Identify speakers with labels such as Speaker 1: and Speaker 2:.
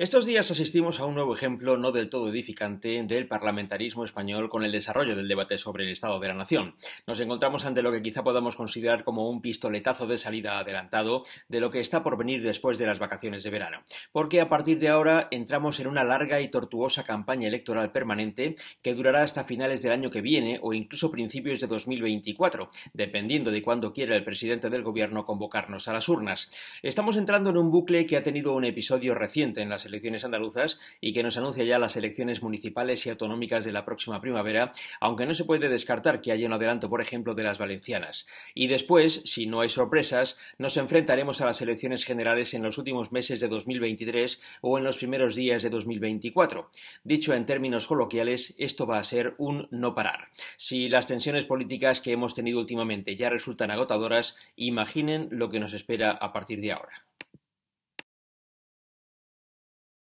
Speaker 1: Estos días asistimos a un nuevo ejemplo no del todo edificante del parlamentarismo español con el desarrollo del debate sobre el Estado de
Speaker 2: la Nación. Nos encontramos ante lo que quizá podamos considerar como un pistoletazo de salida adelantado de lo que está por venir después de las vacaciones de verano. Porque a partir de ahora entramos en una larga y tortuosa campaña electoral permanente que durará hasta finales del año que viene o incluso principios de 2024, dependiendo de cuándo quiera el presidente del gobierno convocarnos a las urnas. Estamos entrando en un bucle que ha tenido un episodio reciente en las elecciones andaluzas y que nos anuncia ya las elecciones municipales y autonómicas de la próxima primavera, aunque no se puede descartar que haya un adelanto, por ejemplo, de las valencianas. Y después, si no hay sorpresas, nos enfrentaremos a las elecciones generales en los últimos meses de 2023 o en los primeros días de 2024. Dicho en términos coloquiales, esto va a ser un no parar. Si las tensiones
Speaker 1: políticas que hemos tenido últimamente ya resultan agotadoras, imaginen lo que nos espera a partir de ahora.